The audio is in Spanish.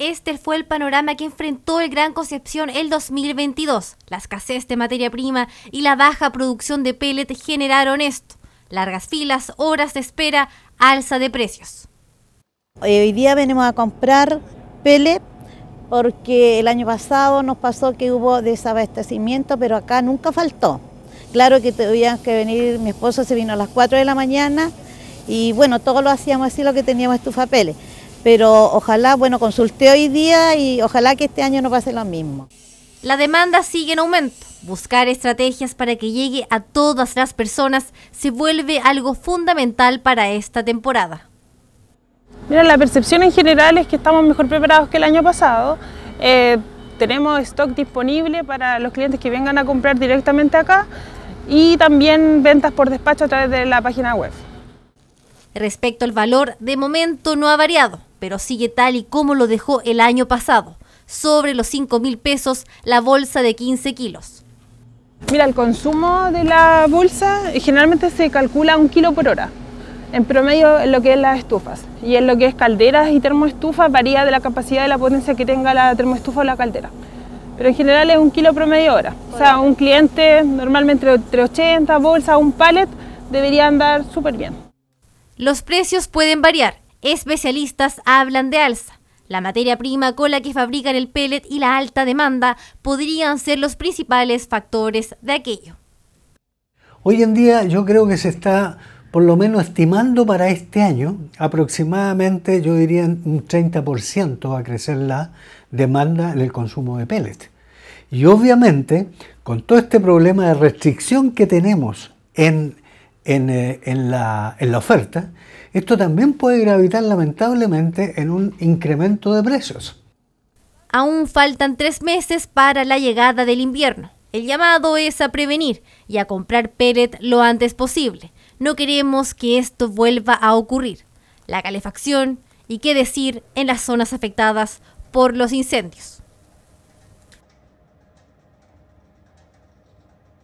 Este fue el panorama que enfrentó el Gran Concepción el 2022. La escasez de materia prima y la baja producción de pellet generaron esto. Largas filas, horas de espera, alza de precios. Eh, hoy día venimos a comprar pellet porque el año pasado nos pasó que hubo desabastecimiento, pero acá nunca faltó. Claro que tuvimos que venir, mi esposo se vino a las 4 de la mañana y bueno, todos lo hacíamos así, lo que teníamos estufa pellet pero ojalá, bueno, consulté hoy día y ojalá que este año no pase lo mismo. La demanda sigue en aumento. Buscar estrategias para que llegue a todas las personas se vuelve algo fundamental para esta temporada. Mira, la percepción en general es que estamos mejor preparados que el año pasado. Eh, tenemos stock disponible para los clientes que vengan a comprar directamente acá y también ventas por despacho a través de la página web. Respecto al valor, de momento no ha variado pero sigue tal y como lo dejó el año pasado, sobre los 5 mil pesos la bolsa de 15 kilos. Mira, el consumo de la bolsa generalmente se calcula un kilo por hora, en promedio en lo que es las estufas. Y en lo que es calderas y termoestufas varía de la capacidad de la potencia que tenga la termoestufa o la caldera. Pero en general es un kilo promedio hora. O sea, un cliente normalmente entre 80 bolsas, un pallet, debería andar súper bien. Los precios pueden variar Especialistas hablan de alza. La materia prima con la que fabrican el pellet y la alta demanda podrían ser los principales factores de aquello. Hoy en día yo creo que se está por lo menos estimando para este año aproximadamente, yo diría un 30% a crecer la demanda en el consumo de pellets. Y obviamente, con todo este problema de restricción que tenemos en eh, en, la, la oferta, esto también puede gravitar lamentablemente en un incremento de precios. Aún faltan tres meses para la llegada del invierno. El llamado es a prevenir y a comprar pellet lo antes posible. No queremos que esto vuelva a ocurrir. La calefacción y qué decir en las zonas afectadas por los incendios.